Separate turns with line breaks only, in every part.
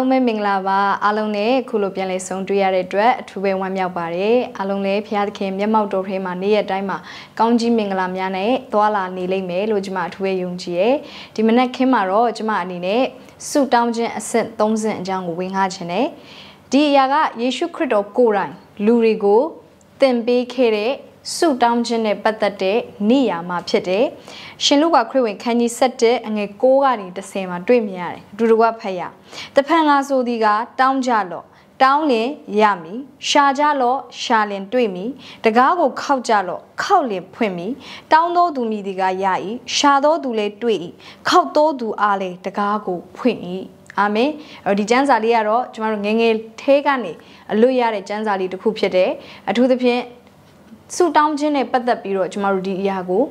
လုံးပဲမင်္ဂလာပါအားလုံးနဲ့ခုလိုပြန်လည်ဆုံတွေ့ရတဲ့အတွက်အထူးပဲဝမ်းမြောက်ပါတယ်အားလုံးလည်းဖခင်သခင်မျက်မှောက်တော်ထဲမှာနေ့ရက်တိုင်းမှာကောင်းကြီးမင်္ဂလာများနဲ့သွာလာနေလိမ့်မယ်လို့ကျွန်မအထူးပဲယုံကြည်ရဲဒီမနက်ခင်းမှာတော့ကျွန်မအနေနဲ့ဆုတောင်းခြင်းအဆင့်30အကြောင်းကိုဝင်ငှခြင်းနဲ့ဒီအရာကယေရှုခရစ်တော်ကိုယ်တိုင်လူတွေကိုသင်ပေးခဲ့တဲ့ဆုတောင်းခြင်းနဲ့ပတ်သက်တဲ့နေရာမှာဖြစ်တယ်။ရှင်လူကခရစ်ဝင်ခန်းကြီး7အငယ်6ကနေ10မှာတွေ့မြင်ရတယ်။အတူတူကဖတ်ရ။တဖန်ကဆိုသည်ကတောင်းကြလော့တောင်းလင်ရမည်ရှာကြလော့ရှာလင်တွေ့မည်တကားကိုခောက်ကြလော့ခောက်လင်ဖွင့်မည်တောင်းသောသူမည်ဒီကရ၏ရှာသောသူလည်းတွေ့၏ခောက်သောသူအားလည်းတကားကိုဖွင့်၏အာမင်အဲ့ဒီကျမ်းစာလေးကတော့ကျမတို့ငငယ်သေးကနေအလွတ်ရတဲ့ကျမ်းစာလေးတစ်ခုဖြစ်တယ်အထူးသဖြင့်ဆူတောင်းခြင်းနဲ့ပတ်သက်ပြီးတော့ကျမတို့ဒီအရာကို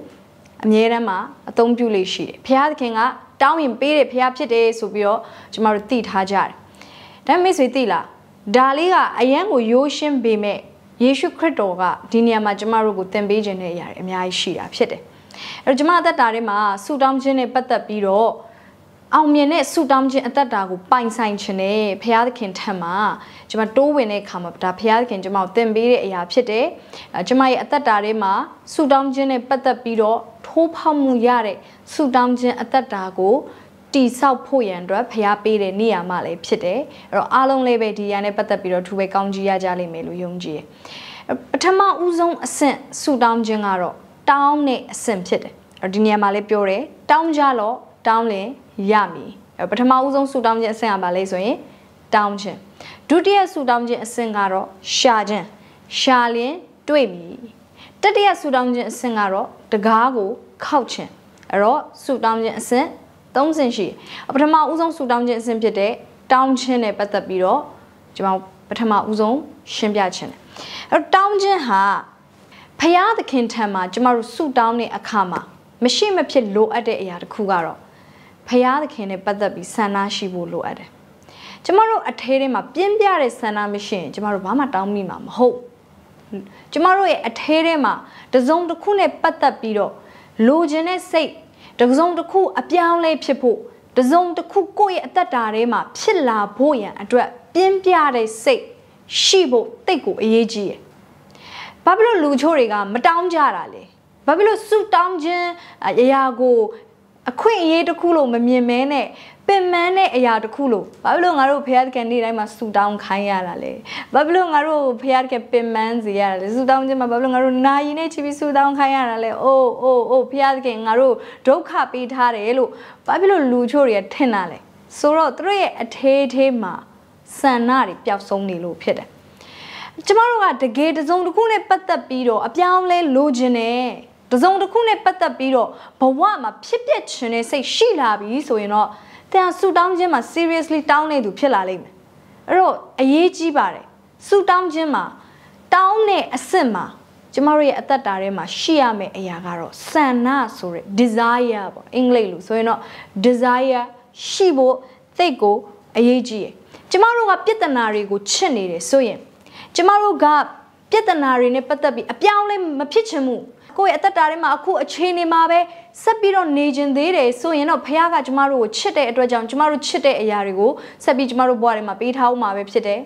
အမြဲတမ်းမှာအသုံးပြုလေးရှိတယ်ဘုရားသခင်ကတောင်းရင်ပေးတယ်ဘုရားဖြစ်တယ်ဆိုပြီးတော့ကျမတို့သိထားကြတယ်ဒါမိတ်ဆွေသိလားဒါလေးကအယံကိုရိုးရှင်းပေမဲ့ယေရှုခရစ်တော်ကဒီနေရာမှာကျမတို့ကိုသင်ပေးခြင်းတဲ့အရာတွေအများကြီးရှိတာဖြစ်တယ်အဲ့တော့ကျမအသက်တာထဲမှာဆူတောင်းခြင်းနဲ့ပတ်သက်ပြီးတော့အောင်မြင်တဲ့ဆူတောင်းခြင်းအသက်တာကိုပိုင်ဆိုင်ခြင်းနဲ့ဘုရားသခင်ထံမှာကျွန်မတိုးဝင်တဲ့အခါမှာဒါဘုရားသခင်ကျွန်မကိုသင်ပေးတဲ့အရာဖြစ်တယ်။ကျွန်မရဲ့အသက်တာထဲမှာဆူတောင်းခြင်းနဲ့ပတ်သက်ပြီးတော့ထိုးဖောက်မှုရတဲ့ဆူတောင်းခြင်းအသက်တာကိုတိဆောက်ဖို့ရန်အတွက်ဖျားပေးတဲ့နေရာမှာလည်းဖြစ်တယ်။အဲ့တော့အားလုံးလည်းပဲဒီရန်နဲ့ပတ်သက်ပြီးတော့ထူပဲကောင်းကြီးရကြလိမ့်မယ်လို့ယုံကြည်တယ်။ပထမဦးဆုံးအဆင့်ဆူတောင်းခြင်းကတော့တောင်းတဲ့အဆင့်ဖြစ်တယ်။အဲ့တော့ဒီနေရာမှာလည်းပြောတယ်တောင်းကြတော့တောင်းရင်ရမည်ပထမဦးဆုံးဆူတောင်းခြင်းအဆင့်ကဘာလဲဆိုရင်တောင်းခြင်းဒုတိယဆူတောင်းခြင်းအဆင့်ကတော့ရှာခြင်းရှာလင်း တွေ့မည်တတိယဆူတောင်းခြင်းအဆင့်ကတော့တကားကို ခောက်ခြင်းအဲ့တော့ဆူတောင်းခြင်းအဆင့်၃ဆင့်ရှိပထမဦးဆုံးဆူတောင်းခြင်းအဆင့်ဖြစ်တဲ့တောင်းခြင်းနဲ့ပတ်သက်ပြီးတော့ကျွန်တော်ပထမဦးဆုံးရှင်းပြခြင်းတယ်အဲ့တော့တောင်းခြင်းဟာဖရာသခင်ထံမှာကျမတို့ဆူတောင်းတဲ့အခါမှာမရှိမဖြစ်လိုအပ်တဲ့အရာတစ်ခုကတော့ဖရာသခင်နဲ့ပတ်သက်ပြီးဆန္ဒရှိဖို့လိုအပ်တယ်။ကျမတို့အထဲထဲမှာပြင်းပြတဲ့ဆန္ဒမရှိရင်ကျမတို့ဘာမှတောင်းမိမှာမဟုတ်။ကျမတို့ရဲ့အထဲထဲမှာ တစုံတစ်ခုနဲ့ပတ်သက်ပြီးတော့လိုချင်တဲ့စိတ်တစုံတစ်ခုအပြောင်းလဲဖြစ်ဖို့တစုံတစ်ခုကိုယ့်ရဲ့အသက်တာထဲမှာဖြစ်လာဖို့ရန်အတွက်ပြင်းပြတဲ့စိတ်ရှိဖို့တိတ်ကိုအရေးကြီးတယ်။ဘာဖြစ်လို့လူချို့တွေကမတောင်းကြတာလဲ။ဘာဖြစ်လို့ဆူတောင်းခြင်းအရာကိုအခွင့်အရေးတစ်ခုလို့မမြင်မဲနဲ့ပင်မန်းတဲ့အရာတစ်ခုလို့ဘာဖြစ်လို့ငါတို့ဖရာသခင်နေ့တိုင်းမှာဆူတောင်းခိုင်းရတာလဲဘာဖြစ်လို့ငါတို့ဖရာသခင်ပင်မန်းစေရတာလဲဆူတောင်းခြင်းမှာဘာဖြစ်လို့ငါတို့နာယီနဲ့ချီပြီးဆူတောင်းခိုင်းရတာလဲအိုးအိုးအိုးဖရာသခင်ငါတို့ဒုက္ခပေးထားတယ်လို့ဘာဖြစ်လို့လူချို့တွေကထင်တာလဲဆိုတော့သူတို့ရဲ့အထေးထေးမှာဆန္ဒတွေပျောက်ဆုံးနေလို့ဖြစ်တယ်ကျမတို့ကတကယ်တစုံတစ်ခုနဲ့ပတ်သက်ပြီးတော့အပြောင်းလဲလိုချင်တယ်တစုံတစ်ခုနဲ့ပတ်သက်ပြီးတော့ဘဝမှာဖြစ်ပျက်ခြင်းနဲ့စိတ်ရှိလာပြီဆိုရင်တော့တန်ဆူတောင်းခြင်းမှာ seriously တောင်းနေသူဖြစ်လာလိမ့်မယ်အဲ့တော့အရေးကြီးပါတယ်ဆူတောင်းခြင်းမှာတောင်းတဲ့အစစ်မှာကျမတို့ရဲ့အသက်တာထဲမှာရှိရမယ့်အရာကတော့ဆန္ဒဆိုတဲ့ desire ပေါ့အင်္ဂလိပ်လိုဆိုရင်တော့ desire ရှိဖို့သိကိုအရေးကြီးတယ်ကျမတို့ကပြဿနာတွေကို ချစ်နေတယ်ဆိုရင်ကျမတို့ကပြဿနာတွေနဲ့ပတ်သက်ပြီးအပြောင်းလဲမဖြစ်ချင်ဘူးကိုယ့်ရဲ့အသက်တာထဲမှာအခုအချိန်နေမှာပဲဆက်ပြီးတော့နေကျင်သေးတယ်ဆိုရင်တော့ဖခင်ကကျမတို့ကိုချစ်တဲ့အတွက်ကြောင့်ကျမတို့ချစ်တဲ့အရာတွေကိုဆက်ပြီးကျမတို့ဘဝထဲမှာပေးထားဦးမှာပဲဖြစ်တယ်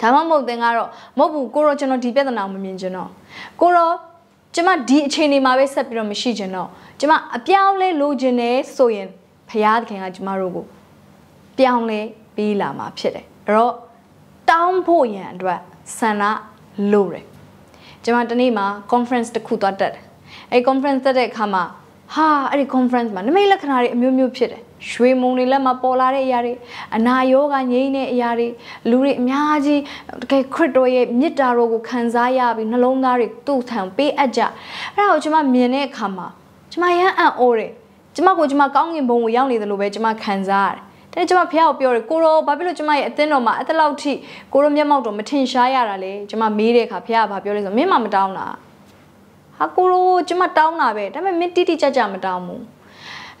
ဒါမှမဟုတ်သင်ကတော့မဟုတ်ဘူးကိုရောကျွန်တော်ဒီပြဿနာကိုမမြင်ချင်တော့ကိုရောကျမဒီအခြေအနေမှာပဲဆက်ပြီးတော့မရှိချင်တော့ကျမအပြောင်းလဲလိုချင်တယ်ဆိုရင်ဖရာသခင်ကကျမတို့ကိုပြောင်းလဲပေးလာမှာဖြစ်တယ်အဲ့တော့တောင်းဖို့ရန်အတွက်ဆန္ဒလိုတယ်ကျွန်မတနေ့မှာ conference တစ်ခုသွားတက်တယ်။အဲ conference တက်တဲ့အခါမှာဟာအဲ့ဒီ conference မှာနမိတ်လက္ခဏာတွေအမျိုးမျိုးဖြစ်တယ်။ရွှေမုံတွေလက်မှာပေါ်လာတဲ့အရာတွေအနာရောဂါငြိမ်းတဲ့အရာတွေလူတွေအများကြီးတကယ်ခရစ်တော်ရဲ့မြစ်တာတော်ကိုခံစားရပြီးနှလုံးသားတွေသူ့ထံပေးအပ်ကြ။အဲ့ဒါကိုကျွန်မမြင်တဲ့အခါမှာကျွန်မရမ်းအံ့ဩတယ်။ကျွန်မကိုကျွန်မကောင်းငင်ဘုံကိုရောက်နေတယ်လို့ပဲကျွန်မခံစားရတယ်။တဲ့ကျမဖះကိုပြောတယ်ကိုရောဘာဖြစ်လို့ကျမရဲ့အသင်းတော်မှာအဲ့တလောက်ထိကိုရောမျက်မှောက်တော့မထင်ရှားရတာလဲကျမမေးတဲ့အခါဖះကဘာပြောလဲဆိုမင်းမမတောင်းတာဟာကိုရောကျမတောင်းတာပဲဒါပေမဲ့မင်းတိတိကျကျမတောင်းဘူး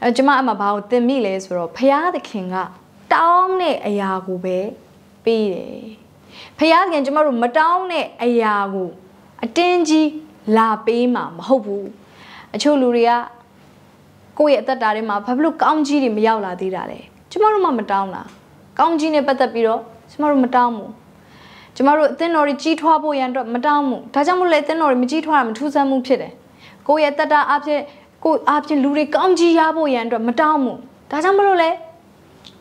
အဲကျမအမှဘာကိုသင်မိလဲဆိုတော့ဖះသခင်ကတောင်းတဲ့အရာကိုပဲပေးတယ်ဖះသခင်ကျမတို့မတောင်းတဲ့အရာကိုအတင်းကြီးလာပေးမှာမဟုတ်ဘူးအချို့လူတွေကကိုယ့်ရဲ့အသက်တာထဲမှာဘာဖြစ်လို့ကောင်းကြီးတွေမရောက်လာသေးတာလဲကျမတို့မှမတောင်းတာကောင်းကြီးနဲ့ပတ်သက်ပြီးတော့ကျမတို့မတောင်းဘူးကျမတို့အသင်းတော်တွေကြီးထွားဖို့ရန်တော့မတောင်းဘူးဒါကြောင့်မို့လဲအသင်းတော်တွေမကြီးထွားတာမထူးဆန်းမှုဖြစ်တယ်ကိုယ့်ရဲ့တက်တာအဖြစ်ကိုအဖြစ်လူတွေကောင်းကြီးရဖို့ရန်အတွက်မတောင်းဘူးဒါကြောင့်မို့လို့လဲ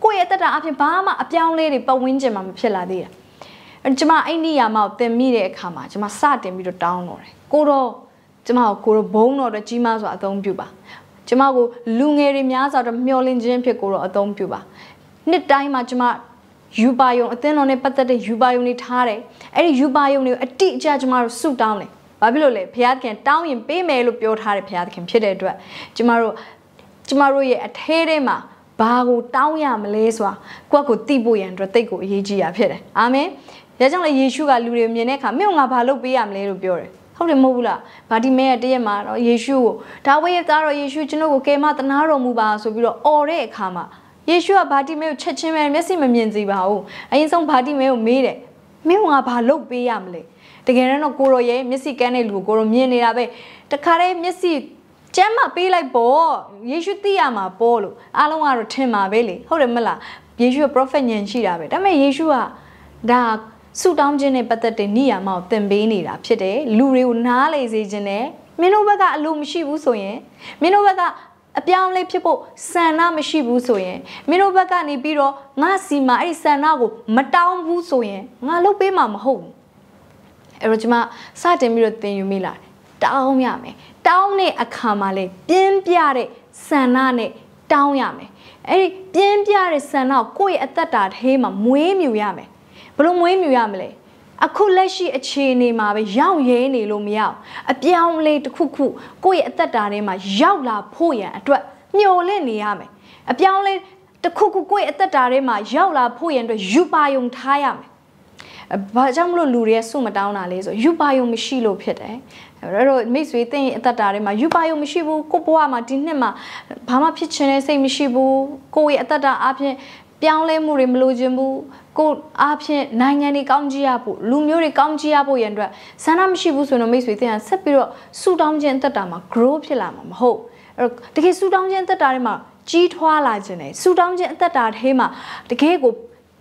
ကိုယ့်ရဲ့တက်တာအဖြစ်ဘာမှအပြောင်းလဲတွေပတ်ဝန်းကျင်မှာမဖြစ်လာသေးတာကျမအိန္ဒိယမှာသင်မိတဲ့အခါမှာကျမစတင်ပြီးတော့တောင်းတော့တယ်ကိုတော့ကျမကိုကိုတော့ဘုံတော်အတွက်ကြီးမားစွာအသုံးပြုပါကျမကိုလူငယ်တွေများစွာတော့မျှော်လင့်ခြင်းဖြစ်ကိုတော့အသုံးပြုပါနှစ်တိုင်းမှာကျမယူပါယုံအသင်းတော်နဲ့ပတ်သက်တဲ့ယူပါယုံတွေထားတယ်အဲ့ဒီယူပါယုံတွေကိုအတိအကျကျမတို့ဆုတောင်းတယ်ဘာဖြစ်လို့လဲဘုရားသခင်တောင်းရင်ပေးမယ်လို့ပြောထားတယ်ဘုရားသခင်ဖြစ်တဲ့အတွက်ကျမတို့ကျမတို့ရဲ့အထဲထဲမှာဘာကို တောင်းရမလဲဆိုတာကိုယ့်ကိုသိဖို့ရန်အတွက်တိတ်ကိုအရေးကြီးတာဖြစ်တယ်အာမင်ဒါကြောင့်လေယေရှုကလူတွေမြင်တဲ့အခါမင်းငါဘာလုပ်ပေးရမလဲလို့ပြောတယ်ဟုတ်တယ်မဟုတ်ဘူးလားဗာဒီမဲရဲ့တရက်မှာတော့ယေရှုကိုဒါဝိရဲ့သားတော်ယေရှုကျွန်တို့ကိုကယ်မတနာတော်မူပါဆိုပြီးတော့အော်တဲ့အခါမှာယေရှုကဗာဒီမဲကိုချက်ချင်းပဲမျက်စိမမြင်စေပါဘူးအရင်ဆုံးဗာဒီမဲကိုမေးတယ်မင်းကဘာလုပ်ပေးရမလဲတကယ်တော့ကိုရောရဲ့မျက်စိကန်းတဲ့လူကိုကိုရောမြင်နေတာပဲတခါတည်းမျက်စိကျမ်းမပေးလိုက်ပေါ့ယေရှုသိရမှာပေါ့လို့အားလုံးကတော့ထင်ပါပဲလေဟုတ်တယ်မလားယေရှုက prophet ညင်ရှိတာပဲဒါပေမဲ့ယေရှုကဒါဆူတောင်းခြင်းနဲ့ပတ်သက်တဲ့ညရာမောက်တင်ပေးနေတာဖြစ်တယ်လူတွေကိုနားလေစေခြင်းနဲ့မင်းတို့ဘက်ကအလိုမရှိဘူးဆိုရင်မင်းတို့ဘက်ကအပြောင်းလဲဖြစ်ဖို့ဆန္ဒမရှိဘူးဆိုရင်မင်းတို့ဘက်ကနေပြီးတော့ငါစီမှာအဲ့ဒီဆန္ဒကိုမတောင်းဘူးဆိုရင်ငါလုပ်ပေးမှာမဟုတ်ဘူးအဲ့တော့ကျွန်မစတင်ပြီးတော့သင်ယူမိလာတောင်းရမယ်တောင်းတဲ့အခါမှာလဲပြင်းပြတဲ့ဆန္ဒနဲ့တောင်းရမယ်အဲ့ဒီပြင်းပြတဲ့ဆန္ဒကိုယ့်ရဲ့အသက်တာထဲမှာမွေးမြူရမယ်လို့မွေးမြူရမလဲအခုလက်ရှိအခြေအနေမှာပဲရောက်ရဲနေလို့မရအောင်အပြောင်းလဲတစ်ခုခုကိုယ့်ရဲ့အသက်တာထဲမှာရောက်လာဖို့ရန်အတွက်မျှော်လင့်နေရမယ်အပြောင်းလဲတစ်ခုခုကိုယ့်ရဲ့အသက်တာထဲမှာရောက်လာဖို့ရန်အတွက်ယူပါယုံထားရမယ်ဘာကြောင့်မလို့လူတွေဆုမတောင်းတာလဲဆိုယူပါယုံမရှိလို့ဖြစ်တယ်အဲ့တော့မိတ်ဆွေတင့်ရဲ့အသက်တာထဲမှာယူပါယုံမရှိဘူးကိုယ့်ဘဝမှာဒီနှစ်မှာဘာမှဖြစ်ချင်တဲ့စိတ်မရှိဘူးကိုယ့်ရဲ့အသက်တာအပြင်ပြောင်းလဲမှုတွေမလိုချင်ဘူးကိုအားဖြင့်နိုင်ငံတွေကောင်းကြည့်ရဖို့လူမျိုးတွေကောင်းကြည့်ရဖို့ရန်အတွက်ဆန္ဒမရှိဘူးဆိုတော့မိတ်ဆွေတင်ဟာဆက်ပြီးတော့ဆူတောင်းခြင်းတက်တာမှာ grow ဖြစ်လာမှာမဟုတ်အဲ့တော့တကယ်ဆူတောင်းခြင်းတက်တာတွေမှာကြီးထွားလာခြင်းနဲ့ဆူတောင်းခြင်းအသက်တာထဲမှာတကယ်ကို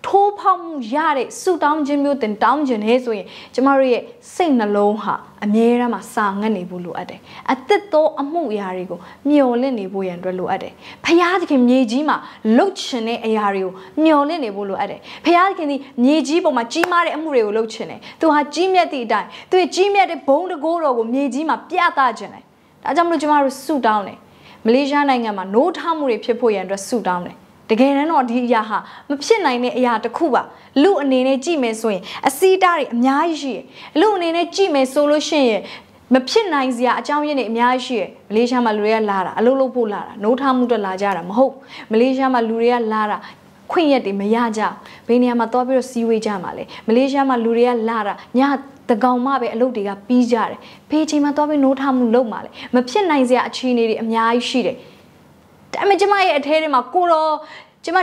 ထိုးဖောက်မှုရတဲ့ဆူတောင်းခြင်းမျိုးတင်တောင်းခြင်းနေဆိုရင်ကျမတို့ရဲ့စိတ်နှလုံးဟာအမြဲတမ်းမှာစာငတ်နေဖို့လိုအပ်တယ်။အသက်သောအမှုအရာတွေကိုမျော်လင့်နေဖို့ရန်အတွက်လိုအပ်တယ်။ဖျားသခင်မြေကြီးမှာလှုပ်ချင်တဲ့အရာတွေကိုမျော်လင့်နေဖို့လိုအပ်တယ်။ဖျားသခင်ဒီမြေကြီးပေါ်မှာကြီးမားတဲ့အမှုတွေကိုလှုပ်ချင်တယ်။သူဟာကြီးမြတ်သည့်အတိုင်းသူရဲ့ကြီးမြတ်တဲ့ဘုံတကိုးတော်ကိုမြေကြီးမှာပြသခြင်းတယ်။ဒါကြောင့်မလို့ကျမတို့ဆူတောင်းတယ်။မလေးရှားနိုင်ငံမှာ노ထားမှုတွေဖြစ်ဖို့ရန်အတွက်ဆူတောင်းတယ်တကယ်တမ်းတော့ဒီအရာဟာမဖြစ်နိုင်တဲ့အရာတစ်ခုပါလူအနေနဲ့ကြည့်မယ်ဆိုရင်အစိတားတွေအများကြီးရှိတယ်လူအနေနဲ့ကြည့်မယ်ဆိုလို့ရှိရင်မဖြစ်နိုင်စရာအကြောင်းရင်းတွေအများကြီးရှိရယ်မလေးရှားမှာလူတွေကလာတာအလုပ်လုပ်ဖို့လာတာနှိုးထားမှုတက်လာကြတာမဟုတ်မလေးရှားမှာလူတွေကလာတာခွင့်ရက်တွေမရကြဘယ်နေရာမှာသွားပြီးတော့စီးဝေးကြမှာလဲမလေးရှားမှာလူတွေကလာတာညတကောင်မှပဲအလုပ်တွေကပြီးကြတယ်ဖေးချိန်မှာသွားပြီးနှိုးထားမှုလုပ်မှာလဲမဖြစ်နိုင်စရာအခြေအနေတွေအများကြီးရှိတယ်ဒါပေမဲ့ကျမရဲ့အထဲထဲမှာကိုတော့ကျမ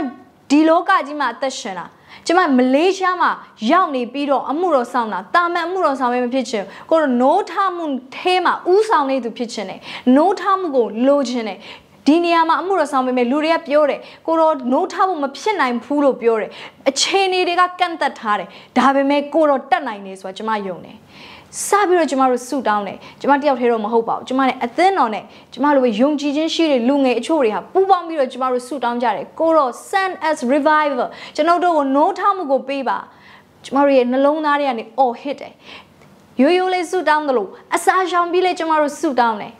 ဒီလောကကြီးမှာအသက်ရှင်တာကျမမလေးရှားမှာရောက်နေပြီးတော့အမှုတော်ဆောင်တာတာမန်အမှုတော်ဆောင်ပဲမဖြစ်ချင်ကိုတော့ no ထမှုထဲမှာဥဆောင်နေသူဖြစ်ချင်တယ် no ထမှုကိုလိုချင်တယ်ဒီနေရာမှာအမှုတော်ဆောင်ပေမဲ့လူတွေကပြောတယ်ကိုတော့ no ထဖို့မဖြစ်နိုင်ဘူးလို့ပြောတယ်အခြေအနေတွေကကန့်သက်ထားတယ်ဒါပေမဲ့ကိုတော့တတ်နိုင်တယ်ဆိုတာကျမယုံတယ်စပြီးတော့ကျမတို့ဆူတောင်းတယ်ကျမတယောက်တည်းတော့မဟုတ်ပါဘူးကျမနဲ့အသင်းတော်နဲ့ကျမလိုပဲယုံကြည်ခြင်းရှိတဲ့လူငယ်အချို့တွေဟာပူးပေါင်းပြီးတော့ကျမတို့ဆူတောင်းကြတယ်ကိုတော့ send as revival ကျွန်ုပ်တို့ကိုနိုးထမှုကို ပေးပါ ကျမတို့ရဲ့နှလုံးသားတွေကနေအော်ဟစ်တယ်ရိုးရိုးလေးဆူတောင်းတယ်လို့အစာရှောင်ပြီးလဲကျမတို့ဆူတောင်းတယ်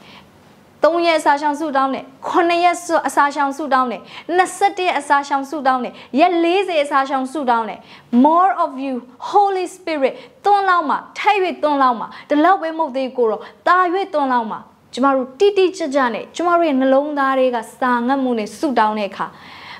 3ရက်အစာရှောင်စုတောင်းတယ်9ရက်အစာရှောင်စုတောင်းတယ်21ရက်အစာရှောင်စုတောင်းတယ်ရက်40အစာရှောင်စုတောင်းတယ် more of you holy spirit သွန်လောက်မှာထိုက်၍သွန်လောက်မှာဒီလောက်ပဲမဟုတ်သေးကိုတော့တာ၍သွန်လောက်မှာကျမတို့တိတိကျကျနဲ့ကျမတို့ရဲ့နှလုံးသားတွေကစာငတ်မှုနဲ့ဆူတောင်းတဲ့အခါ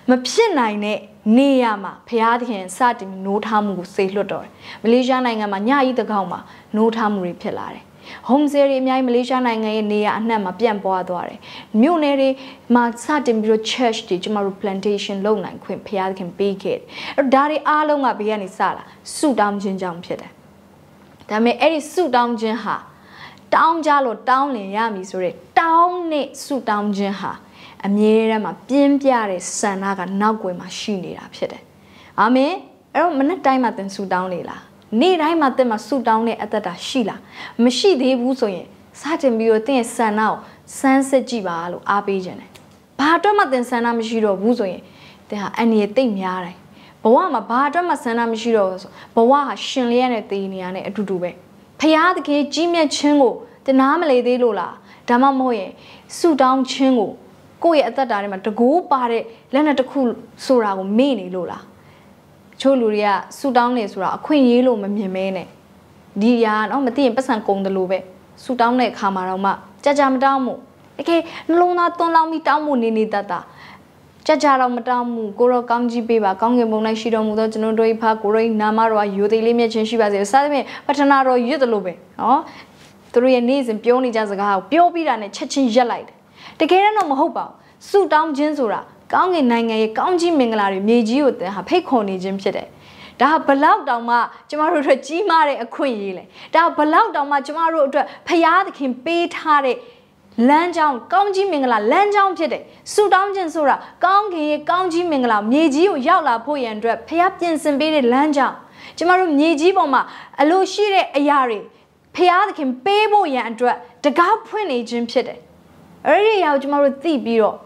မဖြစ်နိုင်တဲ့နေရမှာဘုရားသခင်စတင်နိုးထားမှုကိုစေလွှတ်တော်တယ်။မလေးရှားနိုင်ငံမှာညအီးတကောင်မှာနိုးထားမှုတွေဖြစ်လာတယ် home sale တွေအများကြီးမလေးရှားနိုင်ငံရဲ့နေရာအနှံ့မှာပြန့်ပွားသွားတယ်။မြို့နယ်တွေမှာစတင်ပြီးတော့ church တွေကျမတို့ plantation လုပ်နိုင် ခွင့်ဘုရားသခင်ပေးခဲ့တယ်။အဲ့တော့ဒါတွေအားလုံးကဘေးကနေစလာဆူတောင်းခြင်းကြောင့်ဖြစ်တယ်။ဒါပေမဲ့အဲ့ဒီဆူတောင်းခြင်းဟာတောင်းကြလို့တောင်းလင်ရမည်ဆိုတဲ့တောင်းနဲ့ဆူတောင်းခြင်းဟာအမြဲတမ်းမှာပြင်းပြတဲ့ဆန္ဒကနောက်ွယ်မှာရှိနေတာဖြစ်တယ်။အာမင်အဲ့တော့မနေ့တိုင်းမှာသင်ဆူတောင်းလေလားနေ့တိုင်းမှာတင်မှာဆူတောင်းတဲ့အသက်တာရှိလားမရှိသေးဘူးဆိုရင်စတင်ပြီးတော့တင်ရဲ့ဆန္ဒကိုစမ်းစစ်ကြည့်ပါလို့အားပေးခြင်းတယ်ဘာအတွက်မှတင်ဆန္ဒမရှိတော့ဘူးဆိုရင်တင်ဟာအန္တရာယ်တိတ်များတယ်ဘဝမှာဘာအတွက်မှဆန္ဒမရှိတော့ဘူးဆိုဘဝဟာရှင်လျက်နဲ့တည်နေရတဲ့အတူတူပဲဖရာသခင်ကြီးမြတ်ခြင်းကိုတနာမလေသေးလို့လားဒါမှမဟုတ်ရင်ဆူတောင်းခြင်းကို ကိုယ့်ရဲ့အသက်တာထဲမှာတကူပါတဲ့လက်နဲ့တစ်ခုဆိုတာကိုမေ့နေလို့လားချို့လူတွေကဆူတောင်းလေဆိုတာအခွင့်ရေးလို့မမြင်မဲနဲ့ဒီရာတော့မသိရင်ပတ်စံကုန်တယ်လို့ပဲဆူတောင်းတဲ့အခါမှာတော့မှကြကြမတောင်းမှုတကယ်နှလုံးသားသွန်းလောင်းပြီးတောင်းမှုနေနေတတ်တာကြကြတော့မတောင်းမှုကိုရောကောင်းကြီးပေးပါကောင်းကင်ဘုံ၌ရှိတော်မူသောကျွန်တော်တို့၏ဖာကိုရော၏နာမတော်ရိုသိလေးမြတ်ခြင်းရှိပါစေစသဖြင့်ပထနာတော်ရွတ်တယ်လို့ပဲနော်သူတို့ရဲ့နေ့စဉ်ပြောနေကြစကားကိုပြောပြီးတာနဲ့ချက်ချင်းရက်လိုက်တယ်တကယ်တော့မဟုတ်ပါဘူးဆူတောင်းခြင်းဆိုတာကောင်းကင်နိုင်ငံရဲ့ကောင်းကြီးမင်္ဂလာတွေမြေကြီးကိုသင်ဟာဖိတ်ခေါ်နေခြင်းဖြစ်တယ်။ဒါဘလောက်တောင်မှ ကျမတို့အတွက်ကြီးမားတဲ့အခွင့်အရေးလေ။ဒါဘလောက်တောင်မှကျမတို့အတွက်ဖရာသခင်ပေးထားတဲ့လမ်းကြောင်းကောင်းကြီးမင်္ဂလာလမ်းကြောင်းဖြစ်တယ်။ဆူတောင်းခြင်းဆိုတာကောင်းကင်ရဲ့ကောင်းကြီးမင်္ဂလာမြေကြီးကိုရောက်လာဖို့ရန်အတွက်ဖရာပြင်ဆင်ပေးတဲ့လမ်းကြောင်းကျမတို့မြေကြီးပေါ်မှာအလိုရှိတဲ့အရာတွေဖရာသခင်ပေးဖို့ရန်အတွက်တကားဖွင့်နေခြင်းဖြစ်တယ်။အဲ့ဒီအရာကိုကျမတို့သိပြီးတော့